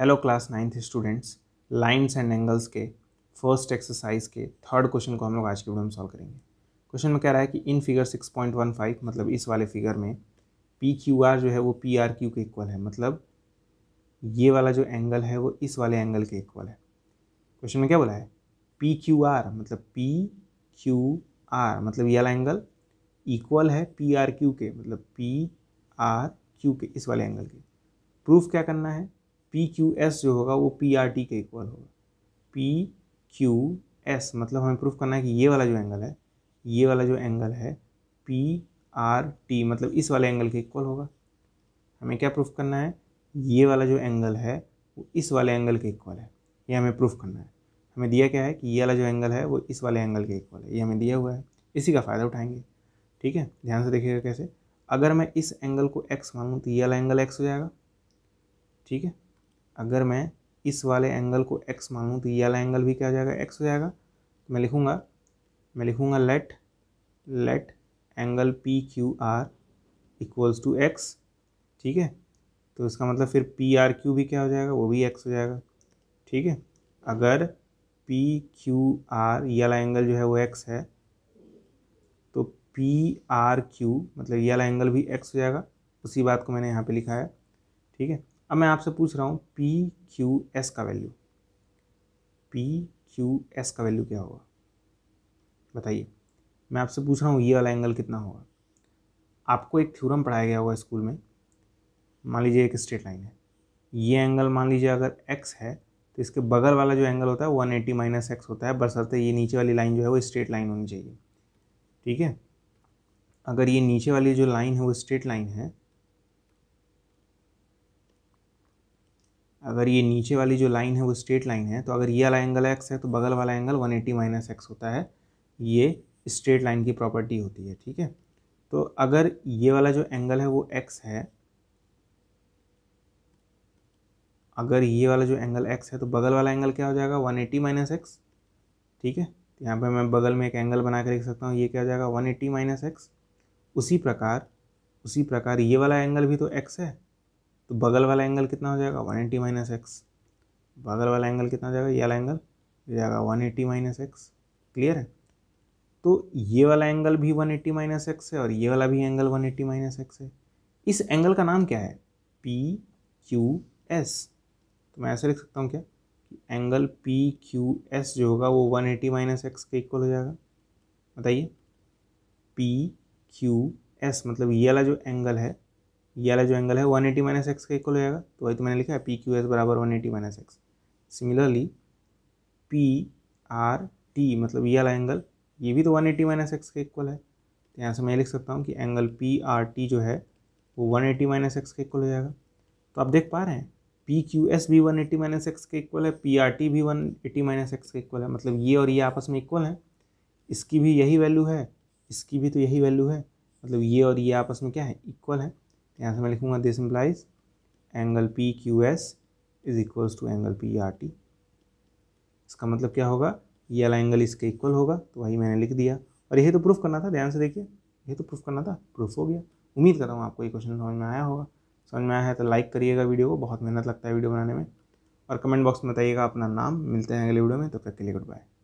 hello class ninth students lines and angles के first exercise के third question को हम लोग आज के वीडियो में सॉल्व करेंगे क्वेश्चन में कह रहा है कि इन फिगर 6.15 मतलब इस वाले फिगर में पी क्यू आर जो है वो पी आर क्यू के इक्वल है मतलब ये वाला जो एंगल है वो इस वाले एंगल के इक्वल है क्वेश्चन में क्या बोला है पी क्यू आर मतलब पी क्यू आर मतलब ये वाला एंगल इक्वल है पी आर क्यू के मतलब पी आर क्यू के इस वाले एंगल के प्रूफ क्या करना है पी क्यू एस जो होगा वो पी आर टी के इक्वल होगा पी क्यू एस मतलब हमें प्रूफ करना है कि ये वाला जो एंगल है ये वाला जो एंगल है पी आर टी मतलब इस वाले एंगल के इक्वल होगा हमें क्या प्रूफ करना है ये वाला जो एंगल है वो इस वाले एंगल के इक्वल है ये हमें प्रूफ करना है हमें दिया क्या है कि ये वाला जो एंगल है वो इस वाले एंगल के इक्वल है ये हमें दिया हुआ है इसी का फ़ायदा उठाएंगे ठीक है ध्यान से देखिएगा कैसे अगर मैं इस एंगल को एक्स मान लूँ तो ये वाला एंगल एक्स हो जाएगा ठीक है अगर मैं इस वाले एंगल को एक्स मान लूँ तो ये वाला एंगल भी क्या हो जाएगा एक्स हो जाएगा तो मैं लिखूँगा मैं लिखूँगा let let angle P Q R equals to X ठीक है तो इसका मतलब फिर पी आर क्यू भी क्या हो जाएगा वो भी एक्स हो जाएगा ठीक है अगर पी क्यू आर ये वाला एंगल जो है वो एक्स है तो पी आर क्यू मतलब ये वाला एंगल भी एक्स हो जाएगा उसी बात को मैंने यहाँ पे लिखा है ठीक है अब मैं आपसे पूछ रहा हूँ पी क्यू एस का वैल्यू पी क्यू एस का वैल्यू क्या होगा बताइए मैं आपसे पूछ रहा हूँ ये वाला एंगल कितना होगा आपको एक थ्योरम पढ़ाया गया होगा स्कूल में मान लीजिए एक स्ट्रेट लाइन है ये एंगल मान लीजिए अगर एक्स है तो इसके बगल वाला जो एंगल होता है वन एटी माइनस एक्स होता है बरसरते ये नीचे वाली लाइन जो है वो स्ट्रेट लाइन होनी चाहिए ठीक है अगर ये नीचे वाली जो लाइन है वो स्ट्रेट लाइन है अगर ये नीचे वाली जो लाइन है वो स्ट्रेट लाइन है तो अगर ये वाला एंगल एक्स है तो बगल वाला angle one eighty minus X होता है ये स्ट्रेट लाइन की प्रॉपर्टी होती है ठीक है तो अगर ये वाला जो एंगल है वो एक्स है अगर ये वाला जो एंगल एक्स है तो बगल वाला एंगल क्या हो जाएगा वन एटी माइनस एक्स ठीक है तो यहाँ पर मैं बगल में एक एंगल बना के लिख सकता हूँ ये क्या हो जाएगा वन एटी माइनस एक्स उसी प्रकार उसी प्रकार ये वाला एंगल भी तो एक्स है तो बगल वाला एंगल कितना हो जाएगा वन एट्टी माइनस एक्स बगल वाला एंगल कितना हो जाएगा ये वाला एंगल हो जाएगा one eighty minus X clear है तो ये वाला एंगल भी वन एट्टी माइनस एक्स है और ये वाला भी angle one eighty minus X है इस एंगल का नाम क्या है पी क्यू एस तो मैं ऐसे लिख सकता हूँ क्या कि एंगल पी क्यू एस जो होगा वो वन एटी माइनस एक्स के इक्वल हो जाएगा बताइए पी क्यू एस मतलब ये वाला जो एंगल है ये वाला जो एंगल है वन एटी माइनस एक्स का इक्वल हो जाएगा तो वही तो मैंने लिखा है पी क्यू एस बराबर one eighty minus X similarly P R T मतलब ये वाला एंगल ये भी तो वन एटी माइनस एक्स का इक्वल है तो यहाँ से मैं लिख सकता हूँ कि एंगल पी आर टी जो है वो वन एटी माइनस एक्स का इक्वल हो जाएगा तो आप देख पा रहे हैं पी क्यू एस भी वन एटी माइनस एक्स का इक्वल है पी आर टी भी वन एटी माइनस एक्स का इक्वल है मतलब ये और ये आपस में इक्वल है इसकी भी यही वैल्यू है इसकी भी तो यही वैल्यू है मतलब ये और ये आपस में क्या है इक्वल है यहाँ से मैं लिखूँगा this implies angle P Q S is equals to angle P R T इसका मतलब क्या होगा ये वाला एंगल इसके इक्वल होगा तो वही मैंने लिख दिया और यही तो प्रूफ करना था ध्यान से देखिए यही तो प्रूफ करना था प्रूफ हो गया उम्मीद करता हूँ आपको ये क्वेश्चन समझ में आया होगा समझ में आया है तो लाइक करिएगा वीडियो को बहुत मेहनत लगता है वीडियो बनाने में और कमेंट बॉक्स में बताइएगा अपना नाम मिलते हैं अगले वीडियो में तो तक के लिए गुड बाय